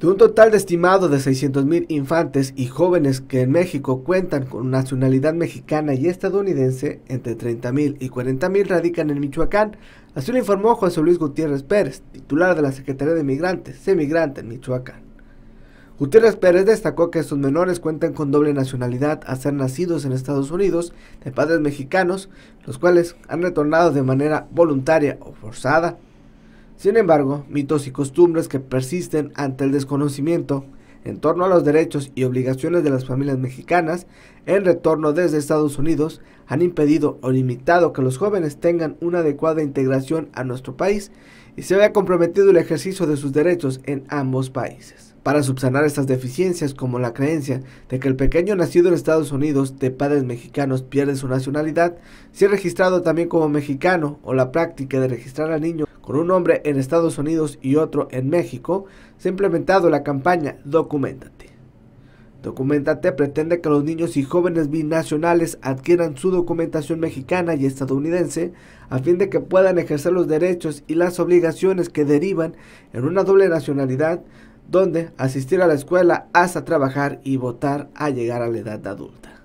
De un total estimado de 600.000 infantes y jóvenes que en México cuentan con nacionalidad mexicana y estadounidense, entre 30.000 y 40.000 radican en Michoacán, así lo informó José Luis Gutiérrez Pérez, titular de la Secretaría de Migrantes, Semigrante en Michoacán. Gutiérrez Pérez destacó que estos menores cuentan con doble nacionalidad a ser nacidos en Estados Unidos de padres mexicanos, los cuales han retornado de manera voluntaria o forzada sin embargo, mitos y costumbres que persisten ante el desconocimiento en torno a los derechos y obligaciones de las familias mexicanas en retorno desde Estados Unidos han impedido o limitado que los jóvenes tengan una adecuada integración a nuestro país y se vea comprometido el ejercicio de sus derechos en ambos países. Para subsanar estas deficiencias como la creencia de que el pequeño nacido en Estados Unidos de padres mexicanos pierde su nacionalidad si es registrado también como mexicano o la práctica de registrar al niño por un hombre en Estados Unidos y otro en México, se ha implementado la campaña Documentate. Documentate pretende que los niños y jóvenes binacionales adquieran su documentación mexicana y estadounidense a fin de que puedan ejercer los derechos y las obligaciones que derivan en una doble nacionalidad, donde asistir a la escuela hasta trabajar y votar a llegar a la edad adulta.